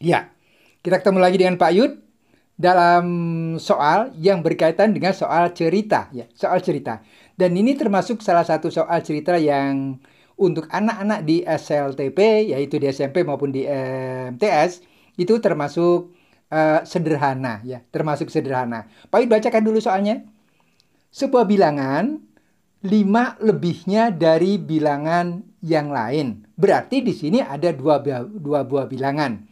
Ya, kita ketemu lagi dengan Pak Yud dalam soal yang berkaitan dengan soal cerita, ya, soal cerita. Dan ini termasuk salah satu soal cerita yang untuk anak-anak di SLTP, yaitu di SMP maupun di MTS, itu termasuk uh, sederhana, ya, termasuk sederhana. Pak Yud bacakan dulu soalnya. Sebuah bilangan lima lebihnya dari bilangan yang lain. Berarti di sini ada dua, dua buah bilangan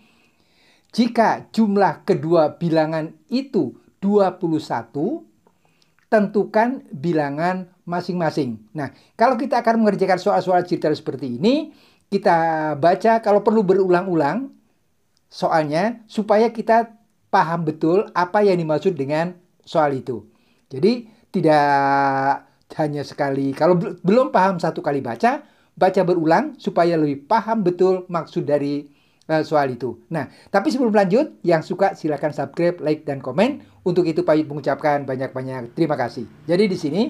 jika jumlah kedua bilangan itu 21, tentukan bilangan masing-masing. Nah, kalau kita akan mengerjakan soal-soal cerita seperti ini, kita baca kalau perlu berulang-ulang soalnya supaya kita paham betul apa yang dimaksud dengan soal itu. Jadi tidak hanya sekali. Kalau belum paham satu kali baca, baca berulang supaya lebih paham betul maksud dari Eh, soal itu. Nah, tapi sebelum lanjut, yang suka silahkan subscribe, like, dan komen. Untuk itu Pak Yud mengucapkan banyak-banyak terima kasih. Jadi di sini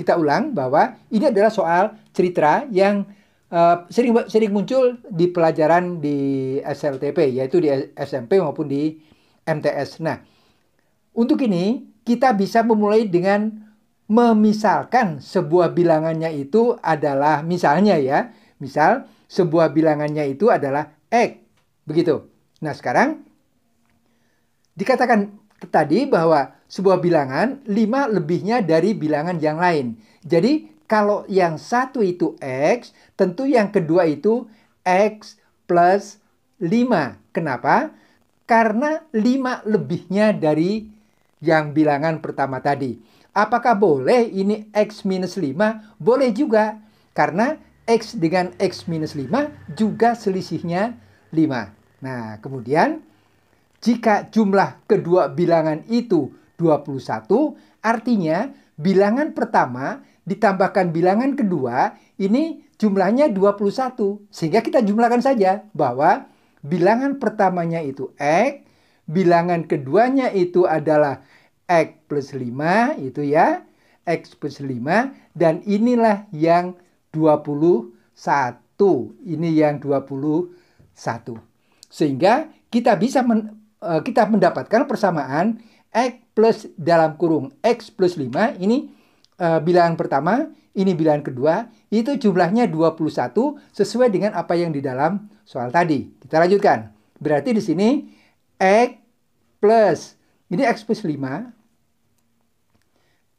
kita ulang bahwa ini adalah soal cerita yang uh, sering sering muncul di pelajaran di SLTP, yaitu di SMP maupun di MTS. Nah, untuk ini kita bisa memulai dengan memisalkan sebuah bilangannya itu adalah misalnya ya, misal sebuah bilangannya itu adalah X Begitu. Nah, sekarang dikatakan tadi bahwa sebuah bilangan 5 lebihnya dari bilangan yang lain. Jadi kalau yang satu itu X, tentu yang kedua itu X plus 5. Kenapa? Karena 5 lebihnya dari yang bilangan pertama tadi. Apakah boleh ini X minus 5? Boleh juga. Karena X dengan X minus 5 juga selisihnya 5. Nah, kemudian jika jumlah kedua bilangan itu 21, artinya bilangan pertama ditambahkan bilangan kedua ini jumlahnya 21. Sehingga kita jumlahkan saja bahwa bilangan pertamanya itu X, bilangan keduanya itu adalah X plus 5 itu ya. X plus 5 dan inilah yang 21. Ini yang 21 satu. Sehingga kita bisa men, eh, kita mendapatkan persamaan X plus dalam kurung X plus 5 ini uh, bilangan pertama, ini bilangan kedua, itu jumlahnya 21 sesuai dengan apa yang di dalam soal tadi. Kita lanjutkan. Berarti di sini X plus, ini X plus 5,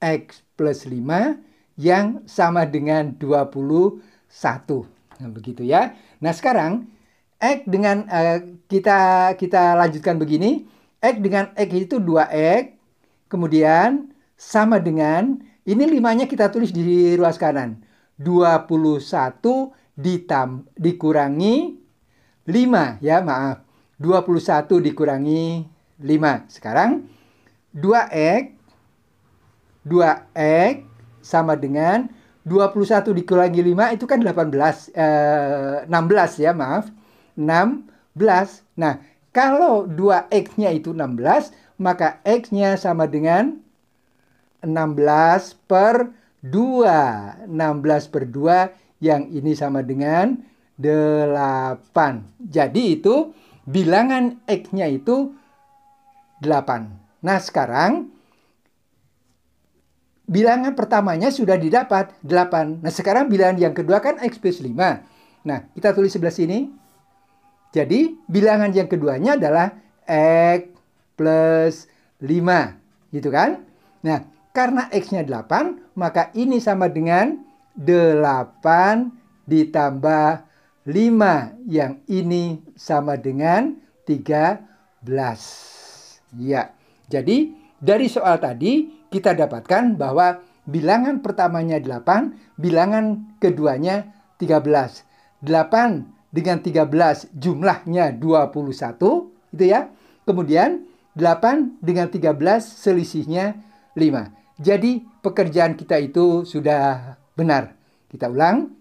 X plus 5 yang sama dengan 21. Nah, begitu ya. Nah, sekarang X dengan uh, kita kita lanjutkan begini. X dengan X itu 2X. Kemudian sama dengan, ini limanya kita tulis di ruas kanan. 21 ditam, dikurangi 5. Ya maaf. 21 dikurangi 5. Sekarang 2X. 2X sama dengan 21 dikurangi 5 itu kan 18. Eh, 16 ya maaf. 16. Nah, kalau 2x-nya itu 16, maka x-nya sama dengan 16 per 2. 16 per 2 yang ini sama dengan 8. Jadi itu bilangan x-nya itu 8. Nah, sekarang bilangan pertamanya sudah didapat 8. Nah, sekarang bilangan yang kedua kan x plus 5. Nah, kita tulis sebelah sini jadi bilangan yang keduanya adalah X plus 5. Gitu kan? Nah, karena X-nya 8, maka ini sama dengan 8 ditambah 5. Yang ini sama dengan 13. Ya, jadi dari soal tadi kita dapatkan bahwa bilangan pertamanya 8, bilangan keduanya 13. 8 dengan 13 jumlahnya 21 itu ya. Kemudian 8 dengan 13 selisihnya 5. Jadi pekerjaan kita itu sudah benar. Kita ulang.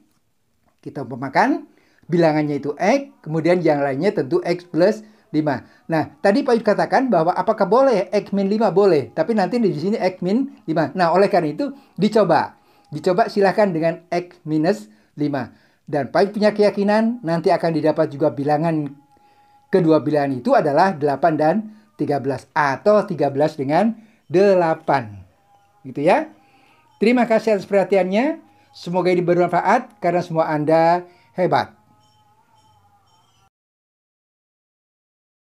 Kita umpamakan bilangannya itu X, kemudian yang lainnya tentu X plus 5. Nah, tadi Pak Yud katakan bahwa apakah boleh X min 5? Boleh. Tapi nanti di sini X min 5. Nah, oleh karena itu dicoba. Dicoba silahkan dengan X minus 5. Dan pahit punya keyakinan nanti akan didapat juga bilangan kedua bilangan itu adalah 8 dan 13 atau 13 dengan 8. Gitu ya. Terima kasih atas perhatiannya. Semoga ini bermanfaat karena semua Anda hebat.